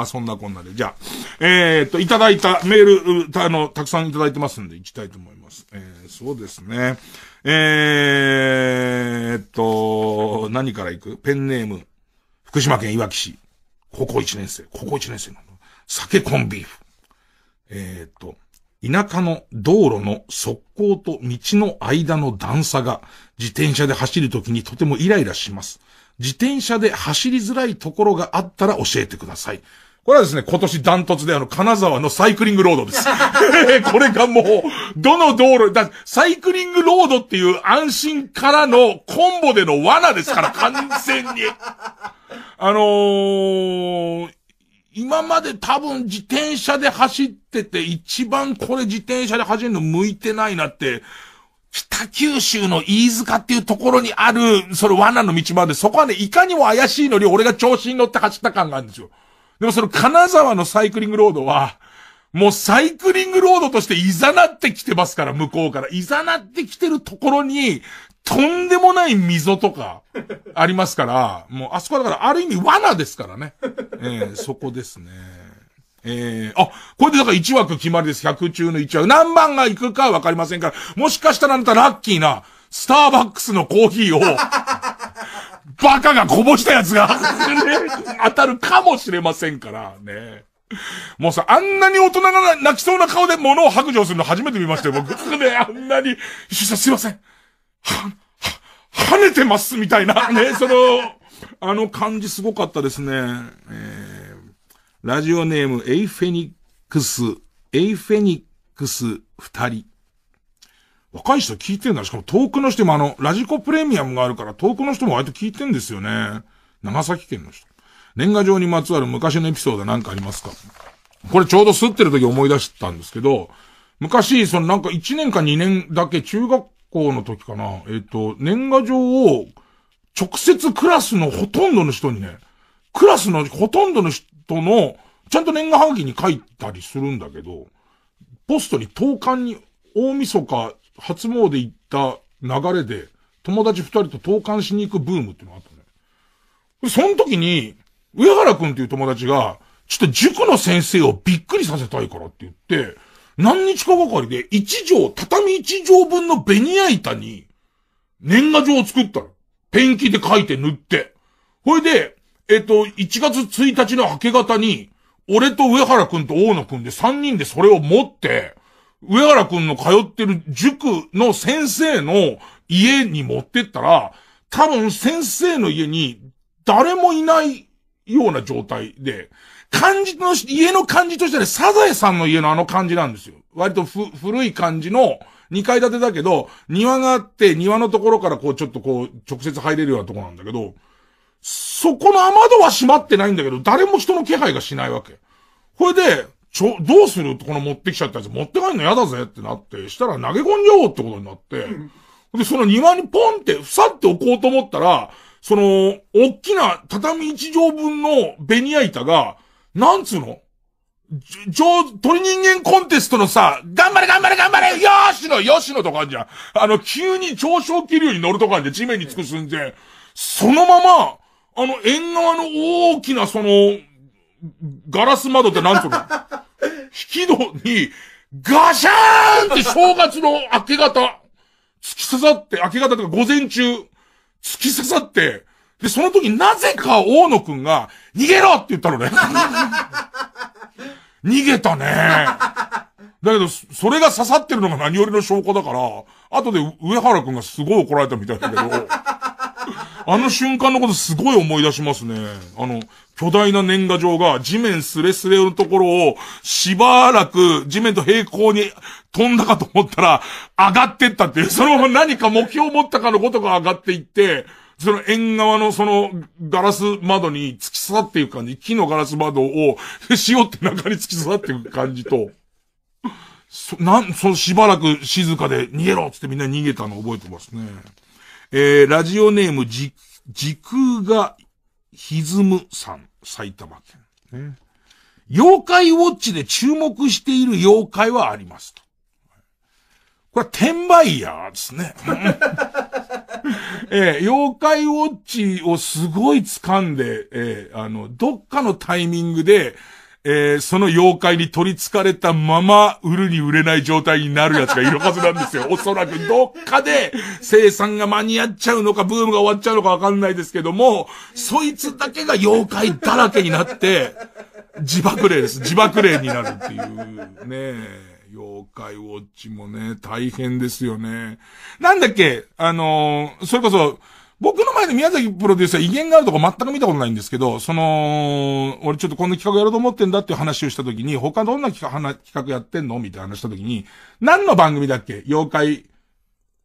あ、そんなこんなで。じゃあ、えー、っと、いただいたメール、あの、たくさんいただいてますんで、行きたいと思います。えー、そうですね。えー、っと、何から行くペンネーム、福島県いわき市。高校1年生。高校1年生なの。酒コンビーフ。えー、っと、田舎の道路の側溝と道の間の段差が自転車で走るときにとてもイライラします。自転車で走りづらいところがあったら教えてください。これはですね、今年断突トツであの、金沢のサイクリングロードです。これがもう、どの道路、だ、サイクリングロードっていう安心からのコンボでの罠ですから、完全に。あのー、今まで多分自転車で走ってて、一番これ自転車で走るの向いてないなって、北九州の飯塚っていうところにある、それ罠の道まで、そこはね、いかにも怪しいのに俺が調子に乗って走った感があるんですよ。でもその金沢のサイクリングロードは、もうサイクリングロードとしていざなってきてますから、向こうから。いざなってきてるところに、とんでもない溝とか、ありますから、もうあそこだから、ある意味罠ですからね。えー、そこですね。ええー、あ、これでだから1枠決まりです。100中の1枠。何番が行くかわかりませんから、もしかしたらあなたラッキーな、スターバックスのコーヒーを、バカがこぼしたやつがね、当たるかもしれませんから、ね。もうさ、あんなに大人が泣きそうな顔で物を白状するの初めて見ましたよ、僕。ね、あんなに、すいません。は、は、跳ねてますみたいな、ね、その、あの感じすごかったですね。えー、ラジオネーム、エイフェニックス、エイフェニックス二人。若い人聞いてんだ。しかも遠くの人もあの、ラジコプレミアムがあるから遠くの人も割と聞いてんですよね。長崎県の人。年賀状にまつわる昔のエピソードなんかありますかこれちょうど吸ってる時思い出したんですけど、昔、そのなんか1年か2年だけ中学校の時かな、えっ、ー、と、年賀状を直接クラスのほとんどの人にね、クラスのほとんどの人の、ちゃんと年賀はがきに書いたりするんだけど、ポストに投函に大晦日初詣行った流れで、友達二人と投函しに行くブームっていうのがあったね。その時に、上原くんっていう友達が、ちょっと塾の先生をびっくりさせたいからって言って、何日かばかりで一畳、畳一畳分のベニヤ板に、年賀状を作ったの。ペンキで書いて塗って。ほいで、えっと、1月1日の明け方に、俺と上原くんと大野くんで3人でそれを持って、上原くんの通ってる塾の先生の家に持ってったら、多分先生の家に誰もいないような状態で、感じの、家の感じとしてはね、サザエさんの家のあの感じなんですよ。割とふ、古い感じの、2階建てだけど、庭があって、庭のところからこう、ちょっとこう、直接入れるようなとこなんだけど、そこの雨戸は閉まってないんだけど、誰も人の気配がしないわけ。これで、ちょ、どうするこの持ってきちゃったやつ持って帰んの嫌だぜってなって、したら投げ込んじゃおうってことになって、で、その庭にポンって、ふさって置こうと思ったら、その、おっきな畳一畳分のベニヤ板が、なんつうの上、鳥人間コンテストのさ、頑張れ頑張れ頑張れよーしのよしのとかあじゃん。あの、急に上昇気流に乗るとかんで地面につく寸前。そのまま、あの、縁側の大きなその、ガラス窓ってなんそれ 引き戸に、ガシャーンって正月の明け方、突き刺さって、明け方とか午前中、突き刺さって、で、その時なぜか大野くんが、逃げろって言ったのね。逃げたね。だけど、それが刺さってるのが何よりの証拠だから、後で上原くんがすごい怒られたみたいだけど。あの瞬間のことすごい思い出しますね。あの、巨大な年賀状が地面スレスレのところをしばらく地面と平行に飛んだかと思ったら上がってったっていう、そのまま何か目標を持ったかのことが上がっていって、その縁側のそのガラス窓に突き刺さっていう感じ、木のガラス窓を塩って中に突き刺さっていく感じと、そ、なん、そのしばらく静かで逃げろっつってみんな逃げたの覚えてますね。えー、ラジオネームじ、時空が歪むさん、埼玉県。ね、妖怪ウォッチで注目している妖怪はありますと。これン転売ヤーですね。えー、妖怪ウォッチをすごい掴んで、えー、あの、どっかのタイミングで、えー、その妖怪に取り憑かれたまま、売るに売れない状態になるやつがいるはずなんですよ。おそらくどっかで生産が間に合っちゃうのか、ブームが終わっちゃうのかわかんないですけども、そいつだけが妖怪だらけになって、自爆霊です。自爆霊になるっていう、ね妖怪ウォッチもね、大変ですよね。なんだっけあのー、それこそ、僕の前で宮崎プロデューサー威厳があるとか全く見たことないんですけど、その、俺ちょっとこんな企画やろうと思ってんだっていう話をした時に、他どんな企画、企画やってんのみたいな話した時に、何の番組だっけ妖怪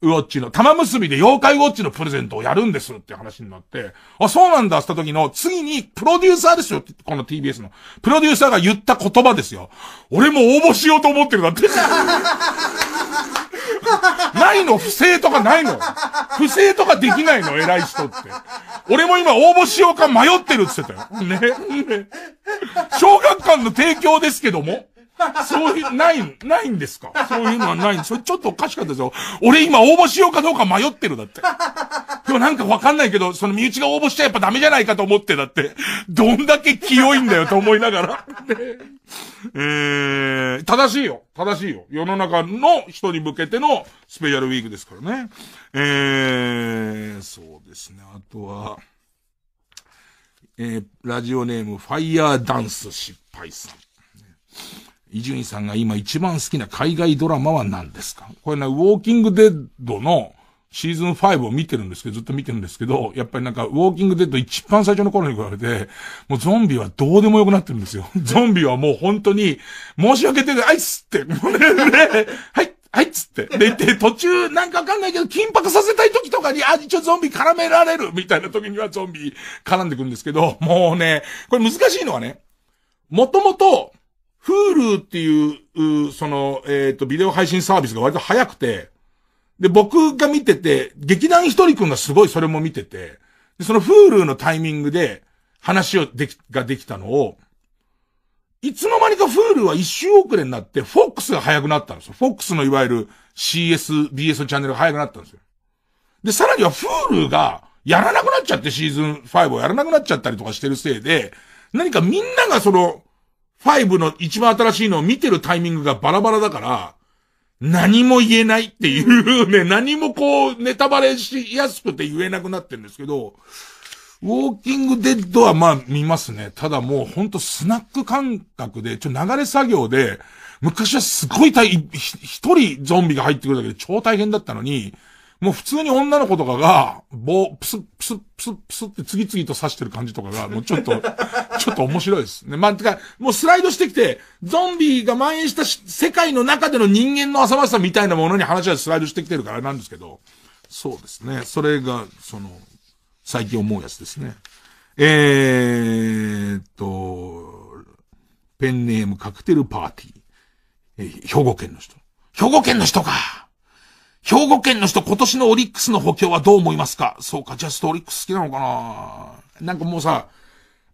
ウォッチの、玉結びで妖怪ウォッチのプレゼントをやるんですって話になって、あ、そうなんだした時の、次に、プロデューサーですよって、この TBS の。プロデューサーが言った言葉ですよ。俺も応募しようと思ってるだって。ないの不正とかないの不正とかできないの偉い人って。俺も今応募しようか迷ってるって言ってたよ。ね。ね小学館の提供ですけども。そういう、ない、ないんですかそういうのはないんですちょっとおかしかったですよ。俺今応募しようかどうか迷ってるだって。でもなんかわかんないけど、その身内が応募しちゃやっぱダメじゃないかと思ってだって、どんだけ清いんだよと思いながら。えー、正しいよ。正しいよ。世の中の人に向けてのスペシャルウィークですからね。えー、そうですね。あとは、えー、ラジオネーム、ファイヤーダンス失敗さん。伊集院さんが今一番好きな海外ドラマは何ですかこれね、ウォーキングデッドのシーズン5を見てるんですけど、ずっと見てるんですけど、やっぱりなんか、ウォーキングデッド一番最初の頃に比べて、もうゾンビはどうでもよくなってるんですよ。ゾンビはもう本当に、申し訳ない、あいつって、はい、はいつって。で、で、途中、なんかわかんないけど、緊迫させたい時とかに、あ、一応ゾンビ絡められるみたいな時にはゾンビ絡んでくるんですけど、もうね、これ難しいのはね、もともと、フールっていう、その、えっ、ー、と、ビデオ配信サービスが割と早くて、で、僕が見てて、劇団ひとりくんがすごいそれも見てて、で、そのフールのタイミングで話をでき、ができたのを、いつの間にかフールは一周遅れになって、FOX が早くなったんですよ。FOX のいわゆる CS、BS チャンネルが早くなったんですよ。で、さらにはフールがやらなくなっちゃって、シーズン5をやらなくなっちゃったりとかしてるせいで、何かみんながその、5の一番新しいのを見てるタイミングがバラバラだから、何も言えないっていうね、何もこう、ネタバレしやすくて言えなくなってるんですけど、ウォーキングデッドはまあ見ますね。ただもうほんとスナック感覚で、ちょ、流れ作業で、昔はすごい大、一人ゾンビが入ってくるだけで超大変だったのに、もう普通に女の子とかが、棒、プスプスプスプスって次々と刺してる感じとかが、もうちょっと、ちょっと面白いですね。まあ、てか、もうスライドしてきて、ゾンビが蔓延した世界の中での人間の浅ましさみたいなものに話はスライドしてきてるからなんですけど、そうですね。それが、その、最近思うやつですね。えー、っと、ペンネームカクテルパーティー。えー、兵庫県の人。兵庫県の人か兵庫県の人、今年のオリックスの補強はどう思いますかそうか、ジャストオリックス好きなのかななんかもうさ、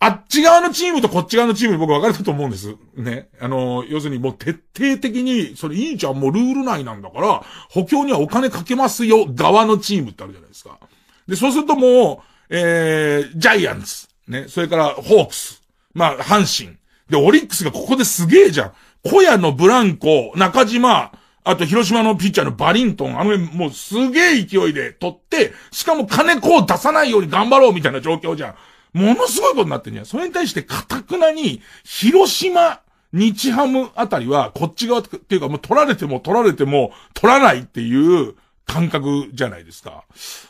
あっち側のチームとこっち側のチームに僕分かれたと思うんです。ね。あの、要するにもう徹底的に、それいいじゃん、もうルール内なんだから、補強にはお金かけますよ、側のチームってあるじゃないですか。で、そうするともう、えー、ジャイアンツ。ね。それから、ホークス。まあ、阪神。で、オリックスがここですげえじゃん。小屋のブランコ、中島、あと、広島のピッチャーのバリントン、あの辺、もうすげえ勢いで取って、しかも金子を出さないように頑張ろうみたいな状況じゃん。ものすごいことになってんじゃん。それに対して、かたくなに、広島、日ハムあたりは、こっち側っていうか、もう取られても取られても、取らないっていう感覚じゃないですか。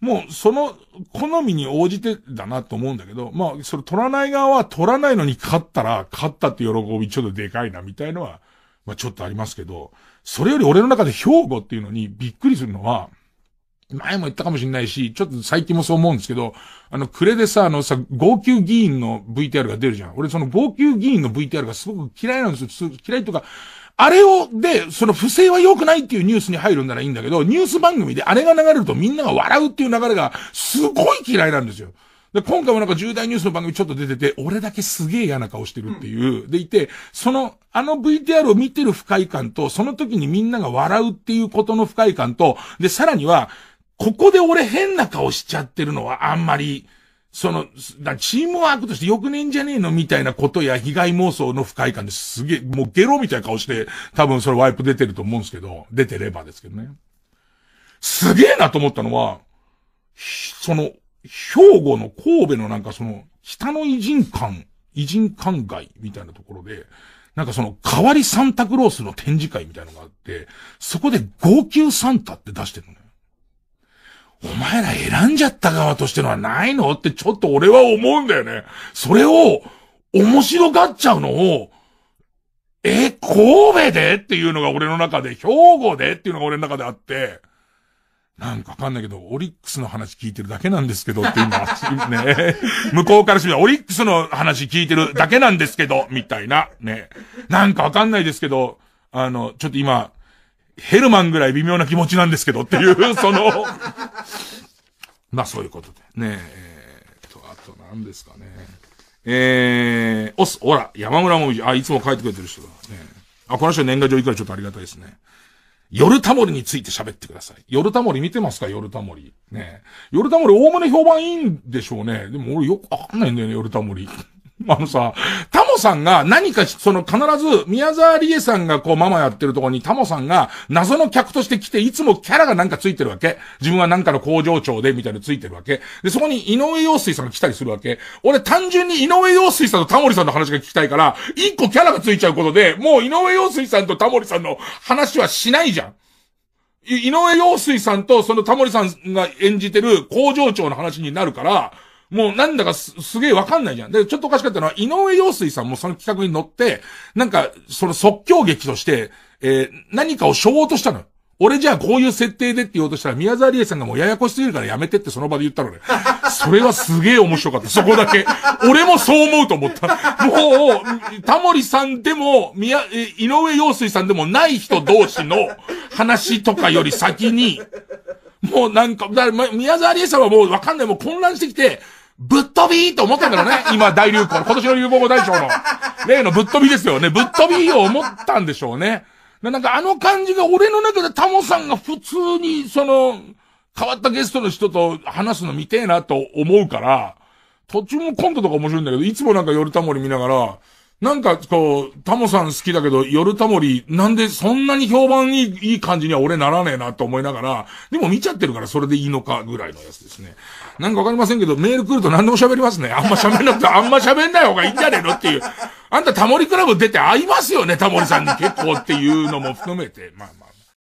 もう、その、好みに応じてだなと思うんだけど、まあ、それ取らない側は取らないのに勝ったら、勝ったって喜びちょっとでかいな、みたいのは、まあちょっとありますけど、それより俺の中で兵庫っていうのにびっくりするのは、前も言ったかもしれないし、ちょっと最近もそう思うんですけど、あの、暮れでさ、あのさ、号泣議員の VTR が出るじゃん。俺その号泣議員の VTR がすごく嫌いなんですよ。嫌いとか、あれを、で、その不正は良くないっていうニュースに入るんならいいんだけど、ニュース番組であれが流れるとみんなが笑うっていう流れがすごい嫌いなんですよ。で、今回もなんか重大ニュースの番組ちょっと出てて、俺だけすげえ嫌な顔してるっていう、でいて、その、あの VTR を見てる不快感と、その時にみんなが笑うっていうことの不快感と、で、さらには、ここで俺変な顔しちゃってるのはあんまり、その、チームワークとしてよくねえんじゃねえのみたいなことや被害妄想の不快感ですげえ、もうゲロみたいな顔して、多分それワイプ出てると思うんですけど、出てればですけどね。すげえなと思ったのは、その、兵庫の神戸のなんかその、北の偉人館、偉人館街みたいなところで、なんかその、代わりサンタクロースの展示会みたいのがあって、そこで号泣サンタって出してるのね。お前ら選んじゃった側としてのはないのってちょっと俺は思うんだよね。それを、面白がっちゃうのを、え、神戸でっていうのが俺の中で、兵庫でっていうのが俺の中であって、なんかわかんないけど、オリックスの話聞いてるだけなんですけどってうのね、向こうからしてみオリックスの話聞いてるだけなんですけど、みたいな、ね。なんかわかんないですけど、あの、ちょっと今、ヘルマンぐらい微妙な気持ちなんですけどっていう、その、まあそういうことで。ねえ、えー、と、あと何ですかね。えー、おす、ほら、山村もあ、いつも書いてくれてる人だ。ねあ、この人年賀状いくらちょっとありがたいですね。夜タモリについて喋ってください。夜タモリ見てますか夜タモリ。ね夜タモリ、おおむね評判いいんでしょうね。でも俺よくわかんないんだよね、夜タモリ。あのさ、タモさんが何かその必ず宮沢りえさんがこうママやってるとこにタモさんが謎の客として来ていつもキャラがなんかついてるわけ。自分はなんかの工場長でみたいなついてるわけ。で、そこに井上陽水さんが来たりするわけ。俺単純に井上陽水さんとタモリさんの話が聞きたいから、一個キャラがついちゃうことで、もう井上陽水さんとタモリさんの話はしないじゃん。井上陽水さんとそのタモリさんが演じてる工場長の話になるから、もうなんだかす、すげえわかんないじゃん。で、ちょっとおかしかったのは、井上陽水さんもその企画に乗って、なんか、その即興劇として、えー、何かをしようとしたの俺じゃあこういう設定でって言おうとしたら、宮沢りえさんがもうややこしすぎるからやめてってその場で言ったのね。それはすげえ面白かった。そこだけ。俺もそう思うと思った。もう、タモリさんでも、宮、井上陽水さんでもない人同士の話とかより先に、もうなんか、だから宮沢りえさんはもうわかんない。もう混乱してきて、ぶっ飛びと思ったんだろうね。今大流行。今年の流行語大賞の。例のぶっ飛びですよね。ぶっ飛びを思ったんでしょうね。なんかあの感じが俺の中でタモさんが普通にその、変わったゲストの人と話すの見てえなと思うから、途中もコントとか面白いんだけど、いつもなんか夜タモリ見ながら、なんかこう、タモさん好きだけど、夜タモリ、なんでそんなに評判いい、いい感じには俺ならねえなと思いながら、でも見ちゃってるからそれでいいのかぐらいのやつですね。なんかわかりませんけど、メール来ると何でも喋りますね。あんま喋んなくて、あんま喋んない方がいいんじゃねえのっていう。あんたタモリクラブ出て合いますよね、タモリさんに結構っていうのも含めて。まあ